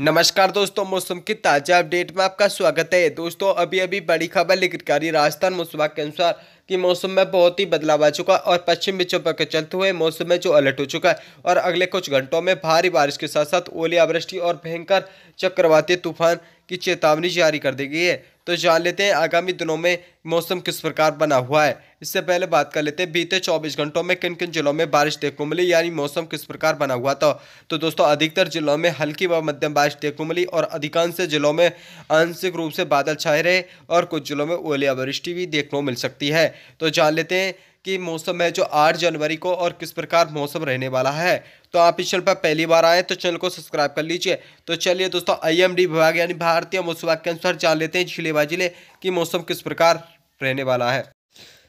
नमस्कार दोस्तों मौसम की ताज़ा अपडेट में आपका स्वागत है दोस्तों अभी अभी बड़ी खबर लेकर आ रही राजस्थान मौसम के अनुसार कि मौसम में बहुत ही बदलाव आ चुका और पश्चिम विक्षोभ के चलते हुए मौसम में जो अलर्ट हो चुका है और अगले कुछ घंटों में भारी बारिश के साथ साथ ओलियावृष्टि और भयंकर चक्रवाती तूफान की चेतावनी जारी कर दी गई है तो जान लेते हैं आगामी दिनों में मौसम किस प्रकार बना हुआ है इससे पहले बात कर लेते हैं बीते 24 घंटों में किन किन जिलों में बारिश देखने को मिली यानी मौसम किस प्रकार बना हुआ था तो दोस्तों अधिकतर जिलों में हल्की व मध्यम बारिश देखने को मिली और अधिकांश जिलों में आंशिक रूप से बादल छाए रहे और कुछ जिलों में ओलियावृष्टि भी देखने को मिल सकती है तो जान लेते हैं कि मौसम है जो 8 जनवरी को और किस प्रकार मौसम रहने वाला है तो आप इस चैनल पर पहली बार आए तो चैनल को सब्सक्राइब कर लीजिए तो चलिए दोस्तों आईएमडी विभाग यानी भारतीय मौसम विभाग के अनुसार जान लेते हैं जिले बाय जिले कि मौसम किस प्रकार रहने वाला है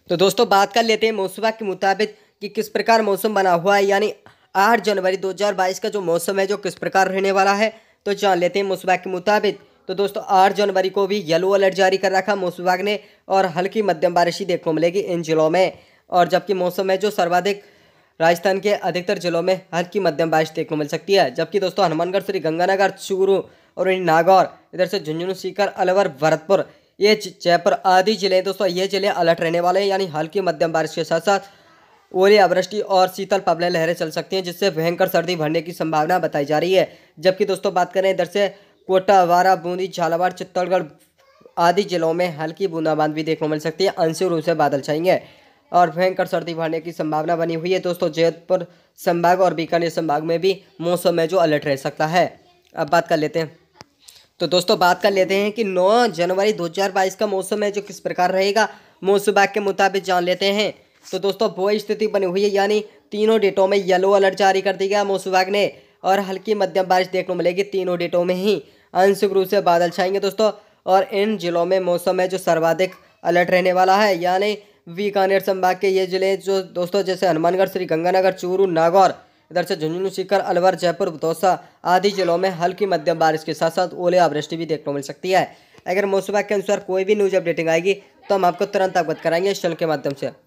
तो दोस्तों बात कर लेते हैं मौसम के मुताबिक कि किस प्रकार मौसम बना हुआ है यानी आठ जनवरी 2022 का जो मौसम है जो किस प्रकार रहने वाला है तो जान लेते हैं मौसम के मुताबिक तो दोस्तों आठ जनवरी को भी येलो अलर्ट जारी कर रखा मौसम विभाग ने और हल्की मध्यम बारिश ही देखने को मिलेगी इन जिलों में और जबकि मौसम है जो सर्वाधिक राजस्थान के अधिकतर जिलों में हल्की मध्यम बारिश देखने को मिल सकती है जबकि दोस्तों हनुमानगढ़ श्री गंगानगर चूरू और नागौर इधर से झुंझुनू सीकर अलवर भरतपुर ये जयपुर आदि जिले दोस्तों ये जिले अलर्ट रहने वाले हैं यानी हल्की मध्यम बारिश के साथ साथ ओले अवृष्टि और शीतल पवले लहरें चल सकती हैं जिससे भयंकर सर्दी भरने की संभावना बताई जा रही है जबकि दोस्तों बात करें इधर से कोटा वारा बूंदी झालावाड़ चित्तौड़गढ़ आदि जिलों में हल्की बूंदाबांदी देखने को मिल सकती है आंशिक रूप से बादल छाएंगे और भयंकर सर्दी बढ़ने की संभावना बनी हुई है दोस्तों जयपुर संभाग और बीकानेर संभाग में भी मौसम में जो अलर्ट रह सकता है अब बात कर लेते हैं तो दोस्तों बात कर लेते हैं कि 9 जनवरी 2022 का मौसम है जो किस प्रकार रहेगा मौसम विभाग के मुताबिक जान लेते हैं तो दोस्तों वो स्थिति बनी हुई है यानी तीनों डेटों में येलो अलर्ट जारी कर दिया मौसम विभाग ने और हल्की मध्यम बारिश देखने को मिलेगी तीनों डेटों में ही आंशिक रूप से बादल छाएंगे दोस्तों और इन जिलों में मौसम है जो सर्वाधिक अलर्ट रहने वाला है यानी बीकानेर संभाग के ये जिले जो दोस्तों जैसे हनुमानगढ़ श्रीगंगानगर चूरू नागौर इधर से झुंझुनू सीकर अलवर जयपुर दौसा आदि जिलों में हल्की मध्यम बारिश के साथ साथ ओले आवृष्टि भी देखने को मिल सकती है अगर मौसम के अनुसार कोई भी न्यूज अपडेटिंग आएगी तो हम आपको तुरंत अवगत कराएंगे इस चैनल के माध्यम से